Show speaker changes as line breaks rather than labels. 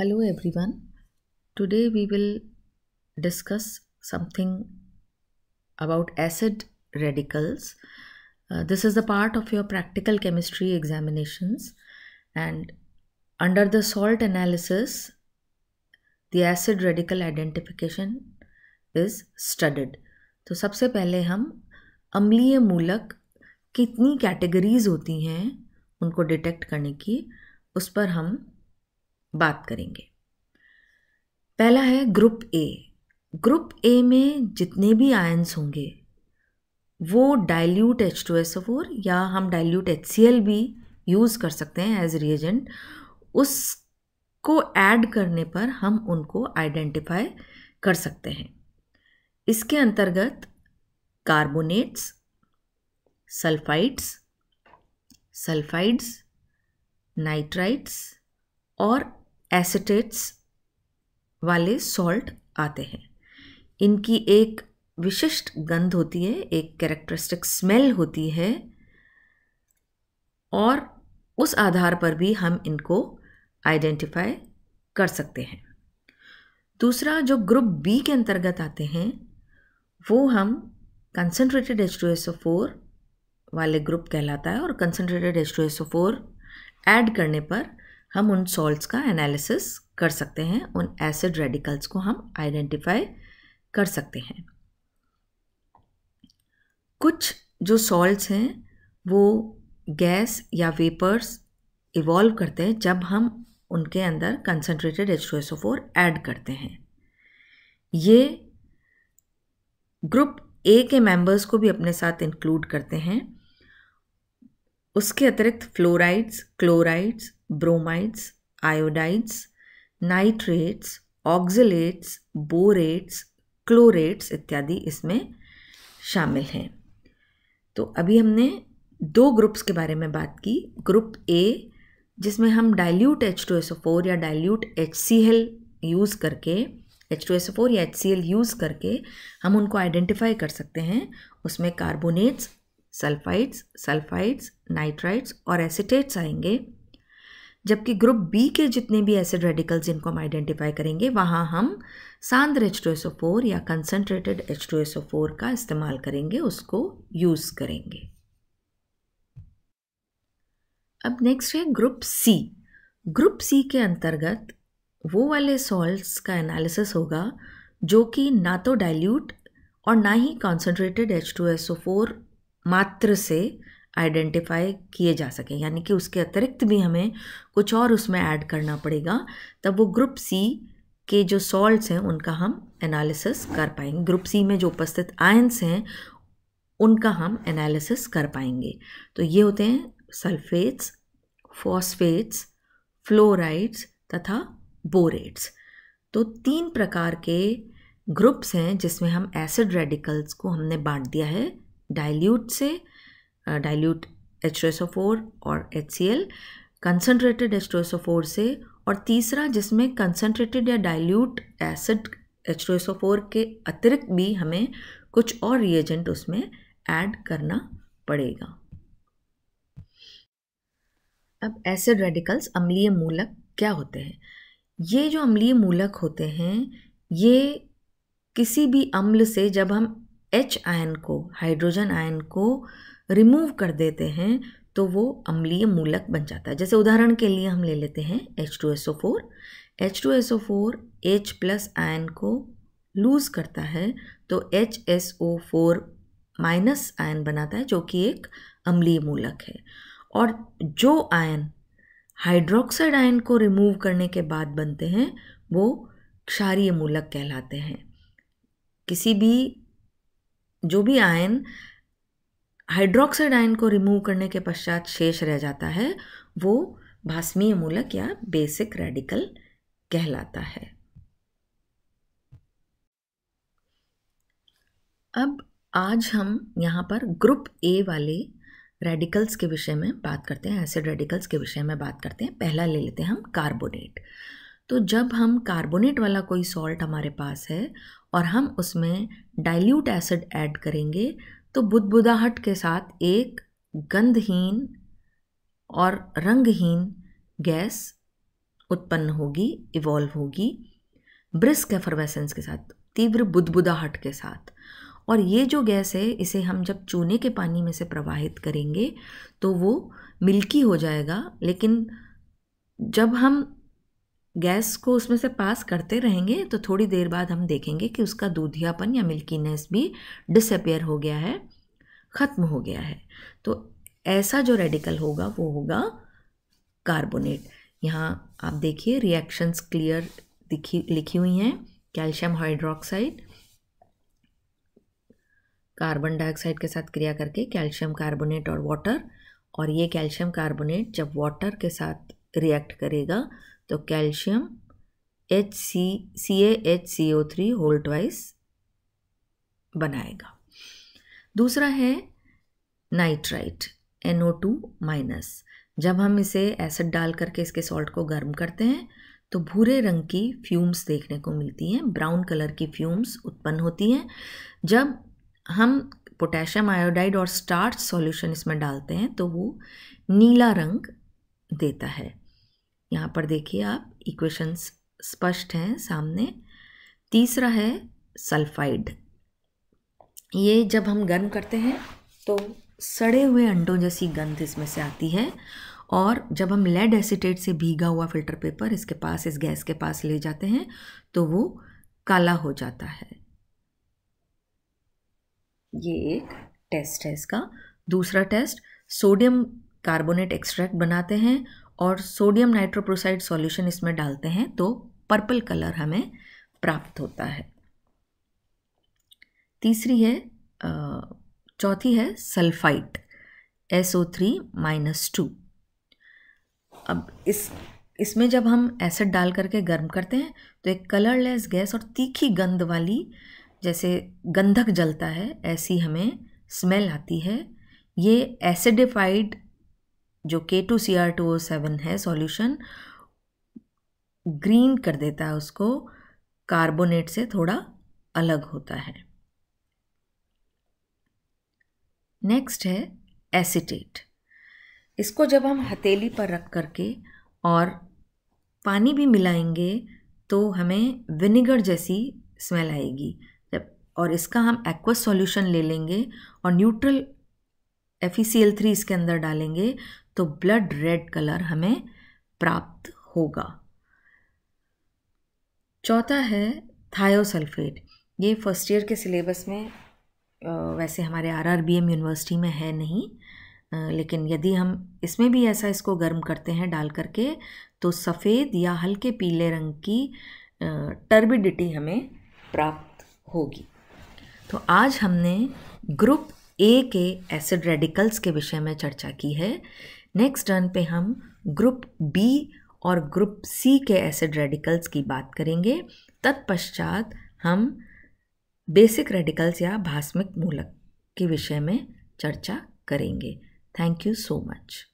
Hello everyone. Today we will discuss something about acid radicals. Uh, this is the part of your practical chemistry examinations and under the salt analysis the acid radical identification is studied. तो सबसे पहले हम अम्लीय मूलक कितनी categories होती हैं उनको डिटेक्ट करने की उस पर हम बात करेंगे पहला है ग्रुप ए ग्रुप ए में जितने भी आयन्स होंगे वो dilute H two S four या हम डाइल्यूट एच सी एल भी यूज़ कर सकते हैं एज रिएजेंट उसको ऐड करने पर हम उनको आइडेंटिफाई कर सकते हैं इसके अंतर्गत कार्बोनेट्स सल्फाइड्स सल्फाइड्स नाइट्राइट्स और एसिटेट्स वाले सॉल्ट आते हैं इनकी एक विशिष्ट गंध होती है एक कैरेक्टरिस्टिक स्मेल होती है और उस आधार पर भी हम इनको आइडेंटिफाई कर सकते हैं दूसरा जो ग्रुप बी के अंतर्गत आते हैं वो हम concentrated H two S O four वाले ग्रुप कहलाता है और concentrated H two S O four add करने पर हम उन सॉल्ट्स का एनालिसिस कर सकते हैं उन एसिड रेडिकल्स को हम आइडेंटिफाई कर सकते हैं कुछ जो सॉल्ट्स हैं वो गैस या वेपर्स इवॉल्व करते हैं जब हम उनके अंदर कंसनट्रेटेड एच टू एड करते हैं ये ग्रुप ए के मेंबर्स को भी अपने साथ इंक्लूड करते हैं उसके अतिरिक्त fluorides chlorides bromides iodides nitrates oxalates borates chlorates इत्यादि इसमें शामिल हैं तो अभी हमने दो ग्रुप्स के बारे में बात की ग्रुप ए जिसमें हम dilute H two S O four या dilute H C L use करके H two S O four या एच सी एल यूज़ करके हम उनको आइडेंटिफाई कर सकते हैं उसमें कार्बोनेट्स सल्फाइड्स सल्फाइड्स नाइट्राइड्स और एसिटेट्स आएंगे जबकि ग्रुप बी के जितने भी एसिड रेडिकल्स इनको हम आइडेंटिफाई करेंगे वहाँ हम सांद्र H two S O four या concentrated H two S O four का इस्तेमाल करेंगे उसको यूज़ करेंगे अब नेक्स्ट है ग्रुप सी ग्रुप सी के अंतर्गत वो वाले सॉल्ट्स का एनालिसिस होगा जो कि ना तो डाइल्यूट और ना ही concentrated H two S O four मात्र से आइडेंटिफाई किए जा सकें यानी कि उसके अतिरिक्त भी हमें कुछ और उसमें ऐड करना पड़ेगा तब वो ग्रुप सी के जो सॉल्ट्स हैं उनका हम एनालिसिस कर पाएंगे ग्रुप सी में जो उपस्थित आयंस हैं उनका हम एनालिसिस कर पाएंगे तो ये होते हैं सल्फेट्स फॉस्फेट्स फ्लोराइड्स तथा बोरेट्स तो तीन प्रकार के ग्रुप्स हैं जिसमें हम एसिड रेडिकल्स को हमने बांट दिया है डाइल्यूट से डाइल्यूट uh, एच और H C L concentrated H से और तीसरा जिसमें कंसनट्रेटेड या डाइल्यूट एसिड एच के अतिरिक्त भी हमें कुछ और रिएजेंट उसमें ऐड करना पड़ेगा अब एसिड रेडिकल्स अम्लीय मूलक क्या होते हैं ये जो अम्लीय मूलक होते हैं ये किसी भी अम्ल से जब हम एच आयन को हाइड्रोजन आयन को रिमूव कर देते हैं तो वो अम्लीय मूलक बन जाता है जैसे उदाहरण के लिए हम ले लेते हैं H two S O four H two S O four H plus ion को लूज़ करता है तो H S O four minus ion बनाता है जो कि एक अम्लीय मूलक है और जो आयन हाइड्रोक्साइड आयन को रिमूव करने के बाद बनते हैं वो क्षारीय मूलक कहलाते हैं किसी भी जो भी आयन हाइड्रोक्साइड आयन को रिमूव करने के पश्चात शेष रह जाता है वो भास्मीय मूलक या बेसिक रेडिकल कहलाता है अब आज हम यहाँ पर ग्रुप ए वाले रेडिकल्स के विषय में बात करते हैं एसिड रेडिकल्स के विषय में बात करते हैं पहला ले लेते हैं हम कार्बोनेट तो जब हम कार्बोनेट वाला कोई सॉल्ट हमारे पास है और हम उसमें डाइल्यूट एसिड ऐड करेंगे तो बुदबुदाहट के साथ एक गंधहीन और रंगहीन गैस उत्पन्न होगी इवॉल्व होगी ब्रिस्क एफरवेसेंस के साथ तीव्र बुदबुदाहट के साथ और ये जो गैस है इसे हम जब चूने के पानी में से प्रवाहित करेंगे तो वो मिल्की हो जाएगा लेकिन जब हम गैस को उसमें से पास करते रहेंगे तो थोड़ी देर बाद हम देखेंगे कि उसका दूधियापन या मिल्कीनेस भी डिसअपेयर हो गया है ख़त्म हो गया है तो ऐसा जो रेडिकल होगा वो होगा कार्बोनेट यहाँ आप देखिए रिएक्शंस क्लियर दिखी लिखी हुई हैं कैल्शियम हाइड्रोक्साइड कार्बन डाइऑक्साइड के साथ क्रिया करके कैल्शियम कार्बोनेट और वाटर और ये कैल्शियम कार्बोनेट जब वाटर के साथ रिएक्ट करेगा तो calcium H C C A H C O three whole twice बनाएगा दूसरा है nitrite N O two minus जब हम इसे एसिड डाल करके इसके सॉल्ट को गर्म करते हैं तो भूरे रंग की फ्यूम्स देखने को मिलती हैं ब्राउन कलर की फ्यूम्स उत्पन्न होती हैं जब हम पोटेशियम आयोडाइड और स्टार्च सॉल्यूशन इसमें डालते हैं तो वो नीला रंग देता है यहाँ पर देखिए आप इक्वेशंस स्पष्ट हैं सामने तीसरा है सल्फाइड ये जब हम गर्म करते हैं तो सड़े हुए अंडों जैसी गंध इसमें से आती है और जब हम लेड एसिटेट से भीगा हुआ फिल्टर पेपर इसके पास इस गैस के पास ले जाते हैं तो वो काला हो जाता है ये एक टेस्ट है इसका दूसरा टेस्ट सोडियम कार्बोनेट एक्सट्रैक्ट बनाते हैं और सोडियम नाइट्रोप्रोसाइड सॉल्यूशन इसमें डालते हैं तो पर्पल कलर हमें प्राप्त होता है तीसरी है चौथी है sulphite S O three minus two अब इस इसमें जब हम एसिड डाल करके गर्म करते हैं तो एक कलरलेस गैस और तीखी गंध वाली जैसे गंधक जलता है ऐसी हमें स्मेल आती है ये एसिडिफाइड जो K two C R two O seven है सॉल्यूशन ग्रीन कर देता है उसको कार्बोनेट से थोड़ा अलग होता है नेक्स्ट है एसिटेट इसको जब हम हथेली पर रख करके और पानी भी मिलाएंगे तो हमें विनेगर जैसी स्मेल आएगी जब और इसका हम एक्वस सॉल्यूशन ले लेंगे और neutral F E C L three इसके अंदर डालेंगे तो ब्लड रेड कलर हमें प्राप्त होगा चौथा है थायोसल्फेट ये फर्स्ट ईयर के सिलेबस में वैसे हमारे आरआरबीएम यूनिवर्सिटी में है नहीं लेकिन यदि हम इसमें भी ऐसा इसको गर्म करते हैं डाल करके तो सफ़ेद या हल्के पीले रंग की टर्बिडिटी हमें प्राप्त होगी तो आज हमने ग्रुप ए के एसिड रेडिकल्स के विषय में चर्चा की है नेक्स्ट टर्न पे हम ग्रुप बी और ग्रुप सी के एसिड रेडिकल्स की बात करेंगे तत्पश्चात हम बेसिक रेडिकल्स या भास्मिक मूलक के विषय में चर्चा करेंगे थैंक यू सो मच